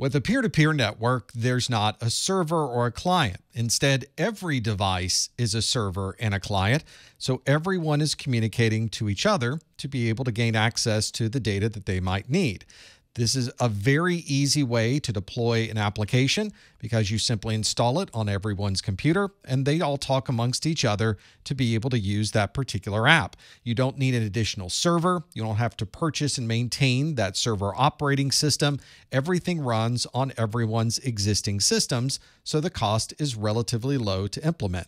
With a peer to peer network, there's not a server or a client. Instead, every device is a server and a client, so everyone is communicating to each other to be able to gain access to the data that they might need. This is a very easy way to deploy an application because you simply install it on everyone's computer and they all talk amongst each other to be able to use that particular app. You don't need an additional server. You don't have to purchase and maintain that server operating system. Everything runs on everyone's existing systems, so the cost is relatively low to implement.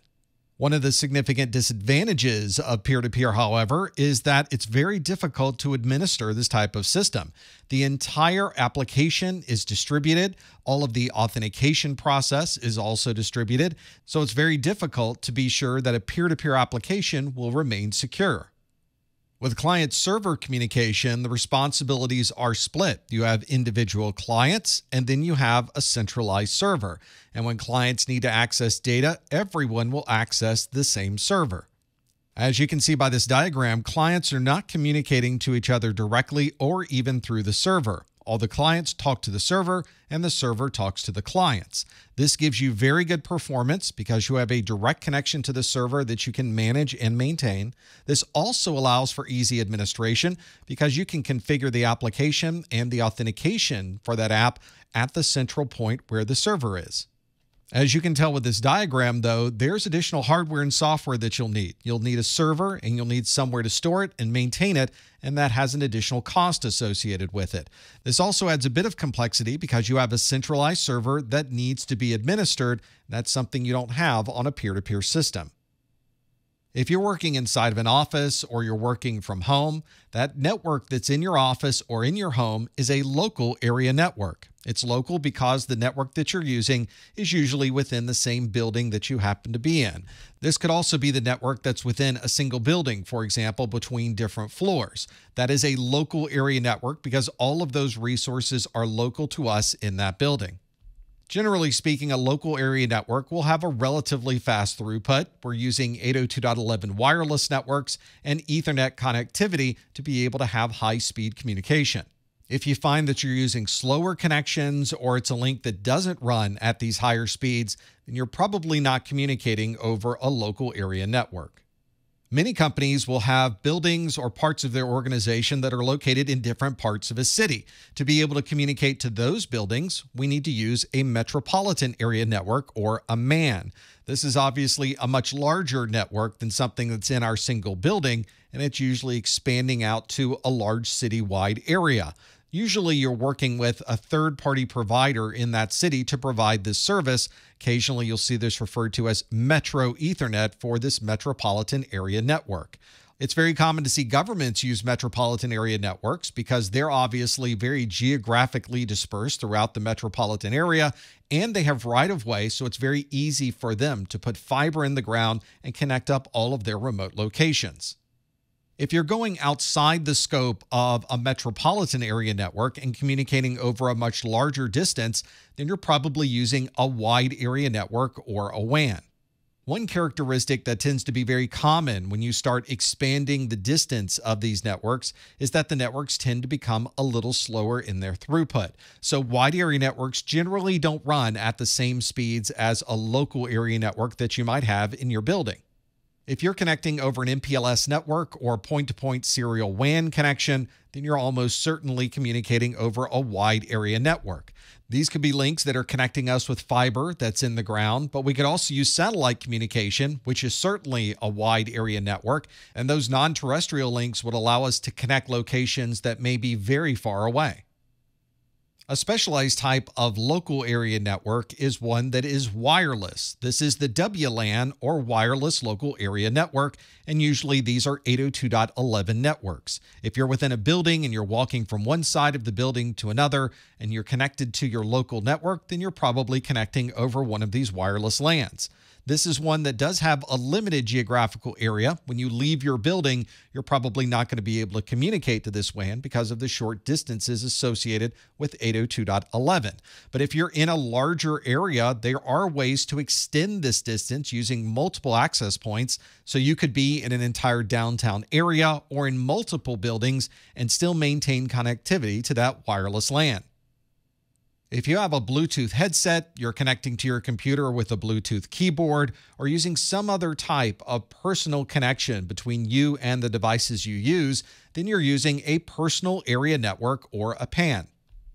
One of the significant disadvantages of peer to peer, however, is that it's very difficult to administer this type of system. The entire application is distributed, all of the authentication process is also distributed, so it's very difficult to be sure that a peer to peer application will remain secure. With client server communication, the responsibilities are split. You have individual clients, and then you have a centralized server. And when clients need to access data, everyone will access the same server. As you can see by this diagram, clients are not communicating to each other directly or even through the server. All the clients talk to the server, and the server talks to the clients. This gives you very good performance because you have a direct connection to the server that you can manage and maintain. This also allows for easy administration because you can configure the application and the authentication for that app at the central point where the server is. As you can tell with this diagram, though, there's additional hardware and software that you'll need. You'll need a server and you'll need somewhere to store it and maintain it, and that has an additional cost associated with it. This also adds a bit of complexity because you have a centralized server that needs to be administered. That's something you don't have on a peer to peer system. If you're working inside of an office or you're working from home, that network that's in your office or in your home is a local area network. It's local because the network that you're using is usually within the same building that you happen to be in. This could also be the network that's within a single building, for example, between different floors. That is a local area network because all of those resources are local to us in that building. Generally speaking, a local area network will have a relatively fast throughput. We're using 802.11 wireless networks and Ethernet connectivity to be able to have high speed communication. If you find that you're using slower connections or it's a link that doesn't run at these higher speeds, then you're probably not communicating over a local area network. Many companies will have buildings or parts of their organization that are located in different parts of a city. To be able to communicate to those buildings, we need to use a metropolitan area network or a MAN. This is obviously a much larger network than something that's in our single building, and it's usually expanding out to a large citywide area. Usually, you're working with a third party provider in that city to provide this service. Occasionally, you'll see this referred to as Metro Ethernet for this metropolitan area network. It's very common to see governments use metropolitan area networks because they're obviously very geographically dispersed throughout the metropolitan area and they have right of way, so it's very easy for them to put fiber in the ground and connect up all of their remote locations. If you're going outside the scope of a metropolitan area network and communicating over a much larger distance, then you're probably using a wide area network or a WAN. One characteristic that tends to be very common when you start expanding the distance of these networks is that the networks tend to become a little slower in their throughput. So, wide area networks generally don't run at the same speeds as a local area network that you might have in your building. If you're connecting over an MPLS network or point to point serial WAN connection, then you're almost certainly communicating over a wide area network. These could be links that are connecting us with fiber that's in the ground, but we could also use satellite communication, which is certainly a wide area network. And those non terrestrial links would allow us to connect locations that may be very far away. A specialized type of local area network is one that is wireless. This is the WLAN or wireless local area network, and usually these are 802.11 networks. If you're within a building and you're walking from one side of the building to another and you're connected to your local network, then you're probably connecting over one of these wireless LANs. This is one that does have a limited geographical area. When you leave your building, you're probably not going to be able to communicate to this WAN because of the short distances associated with 802.11. But if you're in a larger area, there are ways to extend this distance using multiple access points. So you could be in an entire downtown area or in multiple buildings and still maintain connectivity to that wireless LAN. If you have a Bluetooth headset, you're connecting to your computer with a Bluetooth keyboard, or using some other type of personal connection between you and the devices you use, then you're using a personal area network or a PAN.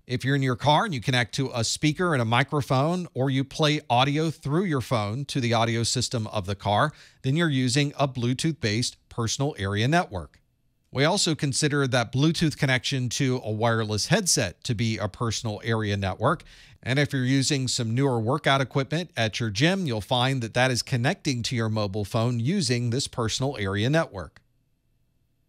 If you're in your car and you connect to a speaker and a microphone, or you play audio through your phone to the audio system of the car, then you're using a Bluetooth based personal area network. We also consider that Bluetooth connection to a wireless headset to be a personal area network. And if you're using some newer workout equipment at your gym, you'll find that that is connecting to your mobile phone using this personal area network.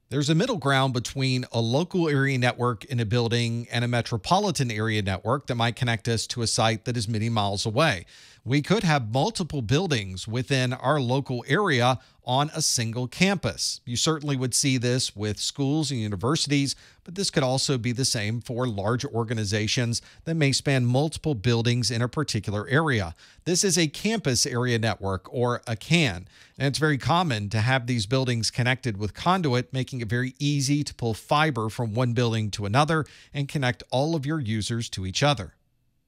There's a middle ground between a local area network in a building and a metropolitan area network that might connect us to a site that is many miles away we could have multiple buildings within our local area on a single campus. You certainly would see this with schools and universities, but this could also be the same for large organizations that may span multiple buildings in a particular area. This is a campus area network, or a CAN, and it's very common to have these buildings connected with conduit, making it very easy to pull fiber from one building to another and connect all of your users to each other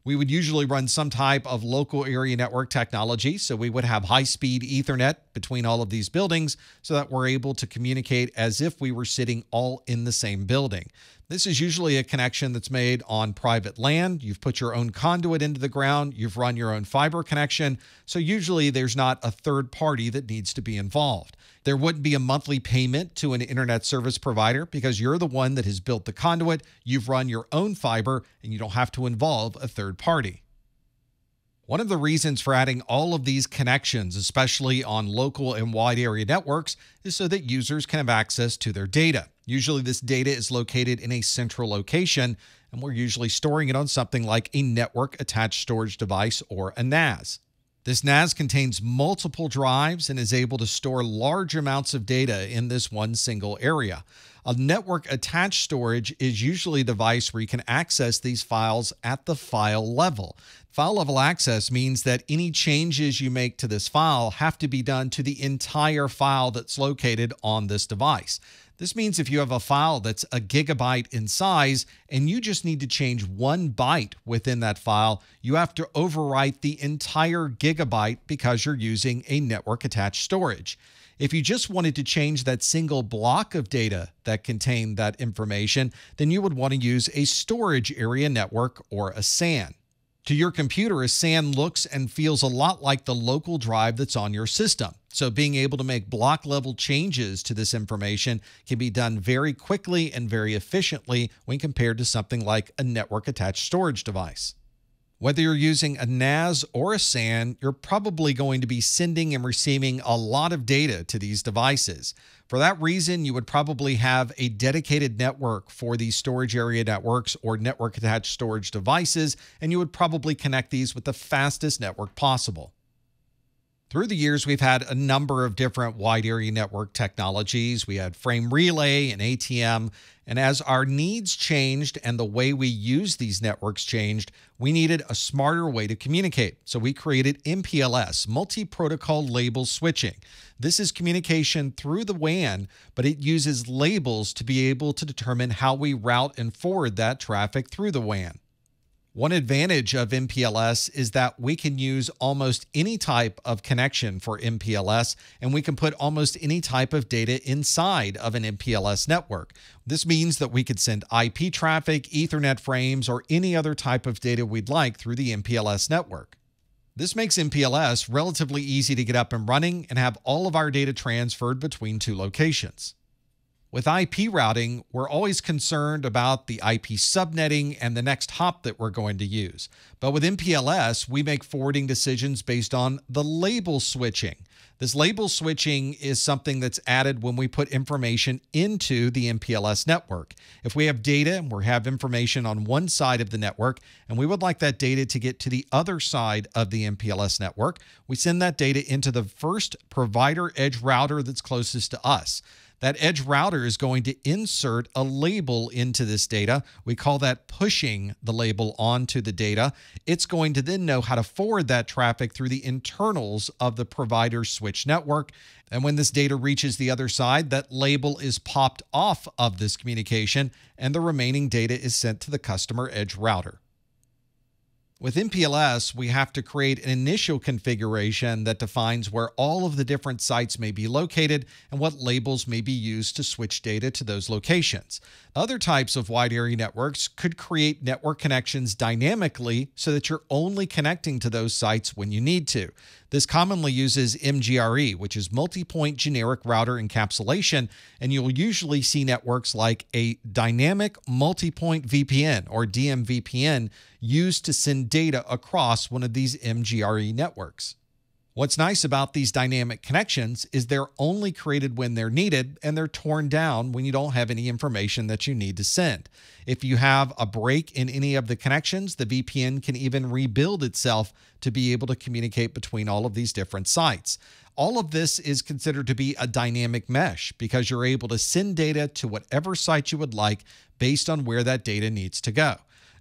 we would usually run some type of local area network technology. So we would have high speed Ethernet between all of these buildings so that we're able to communicate as if we were sitting all in the same building. This is usually a connection that's made on private land. You've put your own conduit into the ground, you've run your own fiber connection. So usually there's not a third party that needs to be involved. There wouldn't be a monthly payment to an internet service provider because you're the one that has built the conduit, you've run your own fiber, and you don't have to involve a third party. One of the reasons for adding all of these connections, especially on local and wide area networks, is so that users can have access to their data. Usually, this data is located in a central location, and we're usually storing it on something like a network attached storage device or a NAS. This NAS contains multiple drives and is able to store large amounts of data in this one single area. A network attached storage is usually a device where you can access these files at the file level. File level access means that any changes you make to this file have to be done to the entire file that's located on this device. This means if you have a file that's a gigabyte in size and you just need to change one byte within that file, you have to overwrite the entire gigabyte because you're using a network attached storage. If you just wanted to change that single block of data that contained that information, then you would want to use a storage area network or a SAN to your computer a SAN looks and feels a lot like the local drive that's on your system. So being able to make block level changes to this information can be done very quickly and very efficiently when compared to something like a network attached storage device. Whether you're using a NAS or a SAN, you're probably going to be sending and receiving a lot of data to these devices. For that reason, you would probably have a dedicated network for these storage area networks or network attached storage devices, and you would probably connect these with the fastest network possible. Through the years, we've had a number of different wide area network technologies. We had frame relay and ATM. And as our needs changed and the way we use these networks changed, we needed a smarter way to communicate. So we created MPLS, multi protocol label switching. This is communication through the WAN, but it uses labels to be able to determine how we route and forward that traffic through the WAN. One advantage of MPLS is that we can use almost any type of connection for MPLS, and we can put almost any type of data inside of an MPLS network. This means that we could send IP traffic, Ethernet frames, or any other type of data we'd like through the MPLS network. This makes MPLS relatively easy to get up and running and have all of our data transferred between two locations. With IP routing, we're always concerned about the IP subnetting and the next hop that we're going to use. But with MPLS, we make forwarding decisions based on the label switching. This label switching is something that's added when we put information into the MPLS network. If we have data and we have information on one side of the network, and we would like that data to get to the other side of the MPLS network, we send that data into the first provider edge router that's closest to us. That edge router is going to insert a label into this data. We call that pushing the label onto the data. It's going to then know how to forward that traffic through the internals of the provider switch network. And when this data reaches the other side, that label is popped off of this communication and the remaining data is sent to the customer edge router. With MPLS, we have to create an initial configuration that defines where all of the different sites may be located and what labels may be used to switch data to those locations. Other types of wide area networks could create network connections dynamically so that you're only connecting to those sites when you need to. This commonly uses MGRE, which is multi-point generic router encapsulation, and you'll usually see networks like a dynamic multi-point VPN or DMVPN used to send data across one of these MGRE networks. What's nice about these dynamic connections is they're only created when they're needed and they're torn down when you don't have any information that you need to send. If you have a break in any of the connections, the VPN can even rebuild itself to be able to communicate between all of these different sites. All of this is considered to be a dynamic mesh because you're able to send data to whatever site you would like based on where that data needs to go.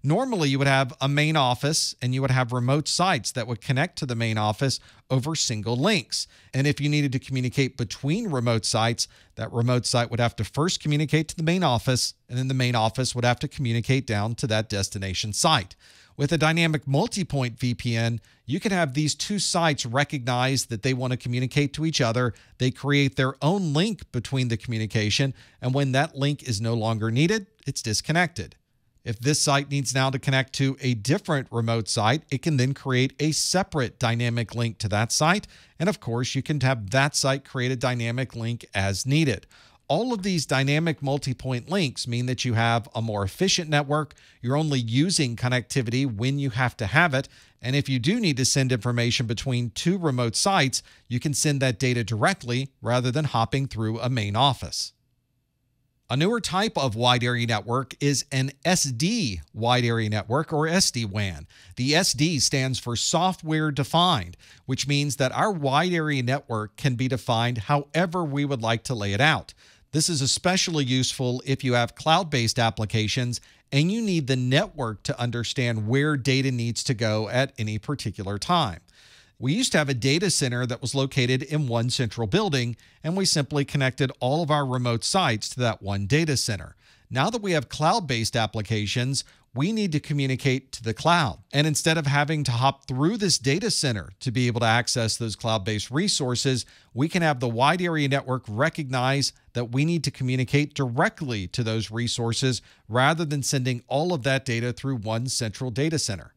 Normally, you would have a main office and you would have remote sites that would connect to the main office over single links. And if you needed to communicate between remote sites, that remote site would have to first communicate to the main office, and then the main office would have to communicate down to that destination site. With a dynamic multi point VPN, you can have these two sites recognize that they want to communicate to each other. They create their own link between the communication, and when that link is no longer needed, it's disconnected. If this site needs now to connect to a different remote site, it can then create a separate dynamic link to that site. And of course, you can have that site create a dynamic link as needed. All of these dynamic multipoint links mean that you have a more efficient network. You're only using connectivity when you have to have it. And if you do need to send information between two remote sites, you can send that data directly rather than hopping through a main office. A newer type of wide area network is an SD wide area network or SD WAN. The SD stands for software defined, which means that our wide area network can be defined however we would like to lay it out. This is especially useful if you have cloud based applications and you need the network to understand where data needs to go at any particular time. We used to have a data center that was located in one central building, and we simply connected all of our remote sites to that one data center. Now that we have cloud based applications, we need to communicate to the cloud. And instead of having to hop through this data center to be able to access those cloud based resources, we can have the wide area network recognize that we need to communicate directly to those resources rather than sending all of that data through one central data center.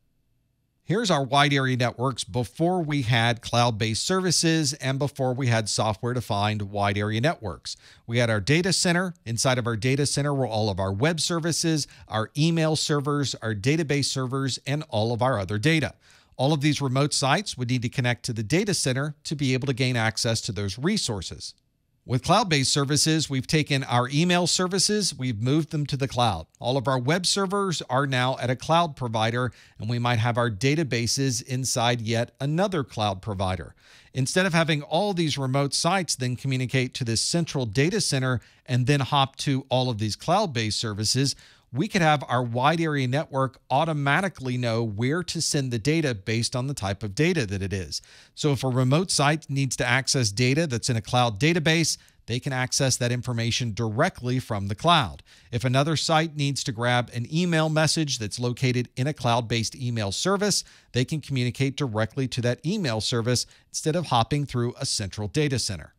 Here's our wide area networks before we had cloud based services and before we had software defined wide area networks. We had our data center. Inside of our data center were all of our web services, our email servers, our database servers, and all of our other data. All of these remote sites would need to connect to the data center to be able to gain access to those resources. With cloud based services, we've taken our email services, we've moved them to the cloud. All of our web servers are now at a cloud provider, and we might have our databases inside yet another cloud provider. Instead of having all these remote sites then communicate to this central data center and then hop to all of these cloud based services, we could have our wide area network automatically know where to send the data based on the type of data that it is. So if a remote site needs to access data that's in a cloud database, they can access that information directly from the cloud. If another site needs to grab an email message that's located in a cloud based email service, they can communicate directly to that email service instead of hopping through a central data center.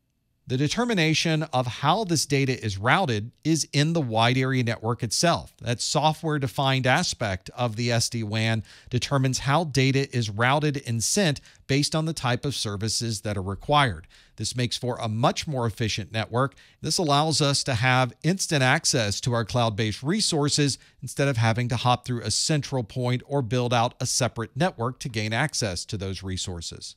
The determination of how this data is routed is in the wide area network itself. That software defined aspect of the SD WAN determines how data is routed and sent based on the type of services that are required. This makes for a much more efficient network. This allows us to have instant access to our cloud based resources instead of having to hop through a central point or build out a separate network to gain access to those resources.